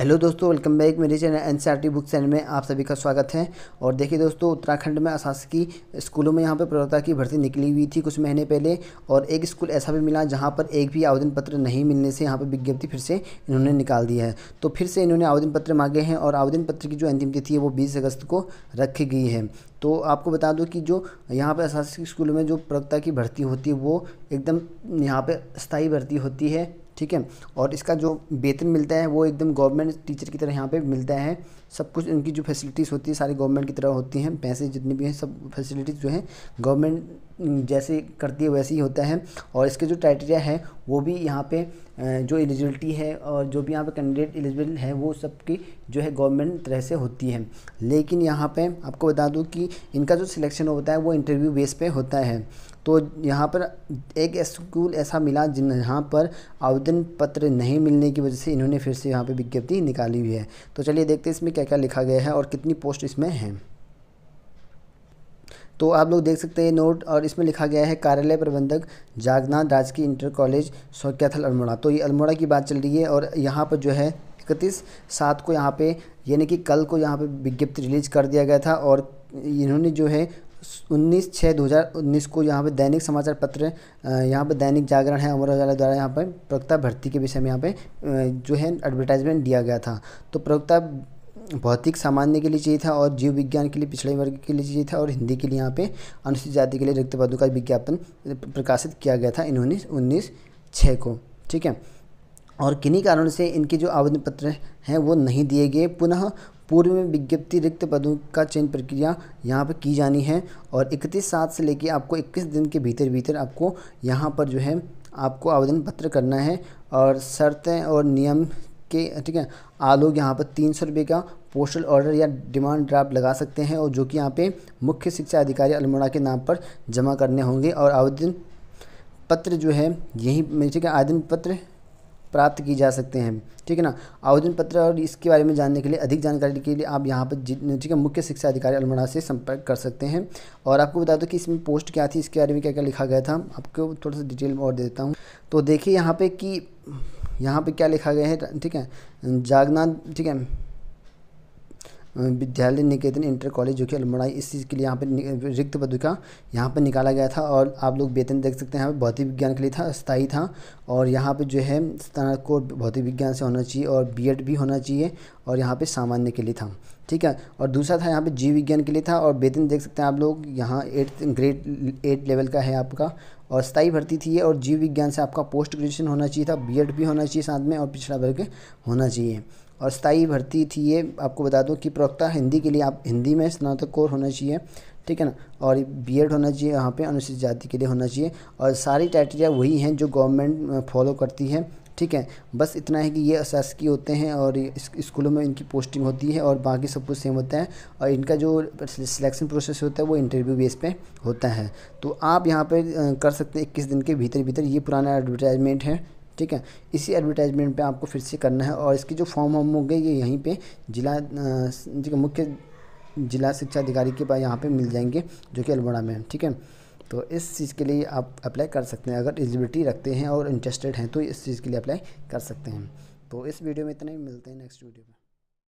hello दोस्तों welcome back मेरे channel N C R T book channel में आप सभी का स्वागत है और देखिए दोस्तों उत्तराखंड में अशासकीय स्कूलों में यहाँ पर प्रवक्ता की भर्ती निकली हुई थी कुछ महीने पहले और एक स्कूल ऐसा भी मिला जहाँ पर एक भी आवेदन पत्र नहीं मिलने से यहाँ पर विज्ञप्ति फिर से इन्होंने निकाल दिया है तो फिर से इन्होंने आवेदन पत्र मांगे हैं और आवेदन पत्र की जो अंतिम तिथि है वो बीस अगस्त को रखी गई है तो आपको बता दूँ कि जो यहाँ पर अशासकीय स्कूलों में जो प्रवक्ता की भर्ती होती है वो एकदम यहाँ पर स्थायी भर्ती होती है ठीक है और इसका जो वेतन मिलता है वो एकदम गवर्नमेंट टीचर की तरह यहाँ पे मिलता है सब कुछ इनकी जो फैसिलिटीज़ होती है सारी गवर्नमेंट की तरह होती हैं पैसे जितने भी हैं सब फैसिलिटीज़ जो हैं गवर्नमेंट जैसे करती है वैसे ही होता है और इसके जो क्राइटेरिया है वो भी यहाँ पे जो एलिजिबिलिटी है और जो भी यहाँ पे कैंडिडेट एलिजिबल है वो सबकी जो है गवर्नमेंट तरह से होती है लेकिन यहाँ पे आपको बता दूँ कि इनका जो सिलेक्शन होता है वो इंटरव्यू बेस पे होता है तो यहाँ पर एक स्कूल ऐसा मिला जिन यहाँ पर आवेदन पत्र नहीं मिलने की वजह से इन्होंने फिर से यहाँ पर विज्ञप्ति निकाली हुई है तो चलिए देखते हैं इसमें क्या क्या लिखा गया है और कितनी पोस्ट इसमें हैं तो आप लोग देख सकते हैं नोट और इसमें लिखा गया है कार्यालय प्रबंधक जागनाथ राजकीय इंटर कॉलेज सौक्याथल अल्मोड़ा तो ये अल्मोड़ा की बात चल रही है और यहाँ पर जो है इकतीस सात को यहाँ पे यानी कि कल को यहाँ पे विज्ञप्ति रिलीज कर दिया गया था और इन्होंने जो है उन्नीस छः दो हज़ार उन्नीस को यहाँ पे दैनिक समाचार पत्र यहाँ पे दैनिक जागरण है अमर उजाला द्वारा यहाँ पर प्रवक्ता भर्ती के विषय में यहाँ पे जो है एडवर्टाइजमेंट दिया गया था तो प्रवक्ता भौतिक सामान्य के लिए चाहिए था और जीव विज्ञान के लिए पिछड़े वर्ग के लिए चाहिए था और हिंदी के लिए यहाँ पे अनुसूचित जाति के लिए रिक्त पदों का विज्ञापन प्रकाशित किया गया था इन्होंने उन्नीस छः को ठीक है और किन्हीं कारणों से इनके जो आवेदन पत्र हैं वो नहीं दिए गए पुनः पूर्व में विज्ञप्ति रिक्त पदों का चयन प्रक्रिया यहाँ पर की जानी है और इकतीस सात से लेके आपको इक्कीस दिन के भीतर भीतर आपको यहाँ पर जो है आपको आवेदन पत्र करना है और शर्तें और नियम के ठीक है आ लोग यहाँ पर तीन सौ रुपये का पोस्टल ऑर्डर या डिमांड ड्राफ्ट लगा सकते हैं और जो कि यहाँ पे मुख्य शिक्षा अधिकारी अल्मोड़ा के नाम पर जमा करने होंगे और आवेदन पत्र जो है यही ठीक है आवेदन पत्र प्राप्त की जा सकते हैं ठीक है ना आवेदन पत्र और इसके बारे में जानने के लिए अधिक जानकारी के लिए आप यहाँ पर ठीक है मुख्य शिक्षा अधिकारी अल्मोड़ा से संपर्क कर सकते हैं और आपको बता दो कि इसमें पोस्ट क्या थी इसके बारे में क्या क्या लिखा गया था आपको थोड़ा सा डिटेल में और दे देता हूँ तो देखिए यहाँ पर कि यहाँ पे क्या लिखा गया है ठीक है जागना ठीक है विद्यालय निकेतन इंटर कॉलेज जो कि अल्मोड़ाई इस चीज़ के लिए यहाँ पर रिक्त पद का यहाँ पर निकाला गया था और आप लोग वेतन देख सकते हैं यहाँ पर भौतिक विज्ञान के लिए था स्थायी था और यहाँ पर जो है स्नातकोट भौतिक विज्ञान से होना चाहिए और बी भी होना चाहिए और यहाँ पर सामान्य के लिए था ठीक है और दूसरा था यहाँ पे जीव विज्ञान के लिए था और वेतन देख सकते हैं आप लोग यहाँ एट ग्रेड एट लेवल का है आपका और स्थायी भर्ती थी और जीव विज्ञान से आपका पोस्ट ग्रेजुएशन होना चाहिए था बीएड भी होना चाहिए साथ में और पिछड़ा वर्ग होना चाहिए अस्थाई भर्ती थी ये आपको बता दूँ कि प्रवक्ता हिंदी के लिए आप हिंदी में स्नातक कोर होना चाहिए ठीक है ना और एड होना चाहिए यहाँ पे अनुसूचित जाति के लिए होना चाहिए और सारी क्राइटेरिया वही हैं जो गवर्नमेंट फॉलो करती है ठीक है बस इतना है कि ये अशासकीय होते हैं और स्कूलों में इनकी पोस्टिंग होती है और बाकी सब कुछ सेम होता है और इनका जो सिलेक्शन प्रोसेस होता है वो इंटरव्यू बेस पे होता है तो आप यहाँ पे कर सकते हैं इक्कीस दिन के भीतर भीतर ये पुराना एडवर्टाइजमेंट है ठीक है इसी एडवर्टाइजमेंट पे आपको फिर से करना है और इसकी जो फॉर्म हम होंगे ये यहीं पे जिला जी मुख्य जिला शिक्षा अधिकारी के पास यहाँ पे मिल जाएंगे जो कि अल्मोड़ा में है ठीक है तो इस चीज़ के लिए आप अप्लाई कर सकते हैं अगर एलिजिबिलिटी रखते हैं और इंटरेस्टेड हैं तो इस चीज़ के लिए अप्लाई कर सकते हैं तो इस वीडियो में इतना ही मिलते हैं नेक्स्ट वीडियो में